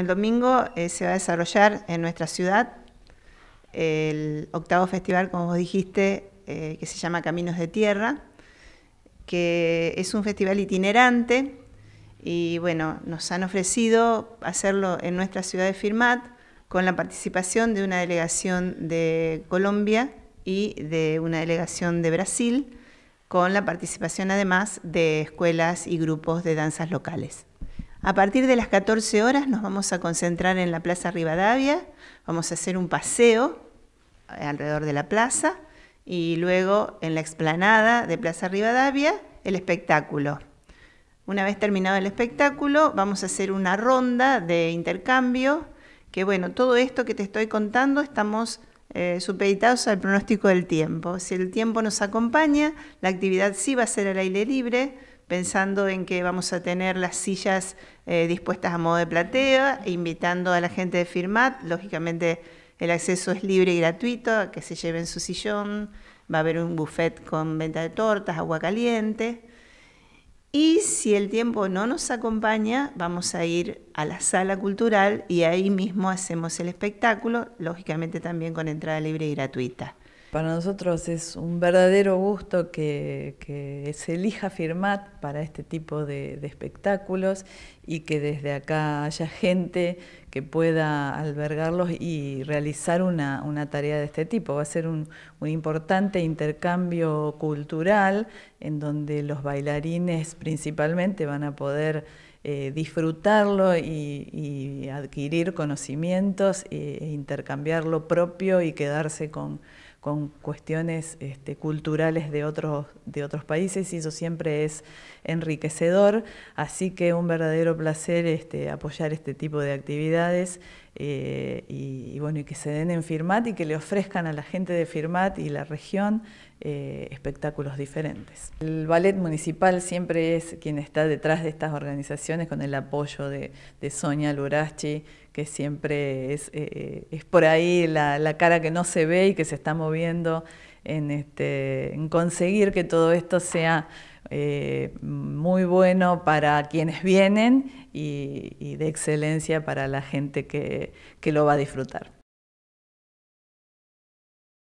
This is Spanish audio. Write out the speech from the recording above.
El domingo eh, se va a desarrollar en nuestra ciudad el octavo festival, como vos dijiste, eh, que se llama Caminos de Tierra, que es un festival itinerante y bueno, nos han ofrecido hacerlo en nuestra ciudad de Firmat con la participación de una delegación de Colombia y de una delegación de Brasil, con la participación además de escuelas y grupos de danzas locales. A partir de las 14 horas nos vamos a concentrar en la Plaza Rivadavia, vamos a hacer un paseo eh, alrededor de la plaza y luego en la explanada de Plaza Rivadavia el espectáculo. Una vez terminado el espectáculo vamos a hacer una ronda de intercambio, que bueno, todo esto que te estoy contando estamos eh, supeditados al pronóstico del tiempo. Si el tiempo nos acompaña, la actividad sí va a ser al aire libre, pensando en que vamos a tener las sillas eh, dispuestas a modo de platea, invitando a la gente de Firmat. Lógicamente el acceso es libre y gratuito, que se lleven su sillón, va a haber un buffet con venta de tortas, agua caliente. Y si el tiempo no nos acompaña, vamos a ir a la sala cultural y ahí mismo hacemos el espectáculo, lógicamente también con entrada libre y gratuita. Para nosotros es un verdadero gusto que, se elija Firmat para este tipo de, espectáculos y que desde acá haya gente que pueda albergarlos y realizar una, tarea de este tipo. Va a ser un, importante intercambio cultural en donde los bailarines principalmente van a poder eh, disfrutarlo y, adquirir conocimientos eh, e, intercambiarlo lo propio y quedarse con con cuestiones este, culturales de otros, de otros países y eso siempre es enriquecedor. Así que un verdadero placer este, apoyar este tipo de actividades eh, y, bueno, y que se den en Firmat y que le ofrezcan a la gente de Firmat y la región eh, espectáculos diferentes. El ballet municipal siempre es quien está detrás de estas organizaciones con el apoyo de, de Sonia Lurachi, que siempre es, eh, eh, es por ahí la, la, cara que no se ve y que se está moviendo en, este, en conseguir que todo esto sea eh, muy bueno para quienes vienen y, de excelencia para la gente que lo va a disfrutar.